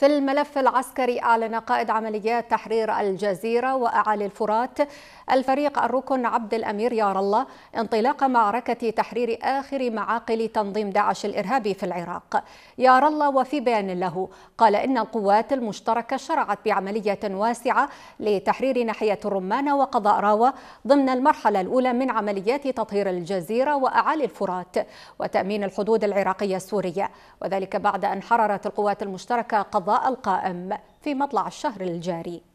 في الملف العسكري أعلن قائد عمليات تحرير الجزيرة وأعالي الفرات الفريق الركن عبد الأمير يار الله انطلاق معركة تحرير آخر معاقل تنظيم داعش الإرهابي في العراق يار الله وفي بيان له قال إن القوات المشتركة شرعت بعملية واسعة لتحرير ناحية الرمانة وقضاء راوة ضمن المرحلة الأولى من عمليات تطهير الجزيرة وأعالي الفرات وتأمين الحدود العراقية السورية وذلك بعد أن حررت القوات المشتركة قضاء القائم في مطلع الشهر الجاري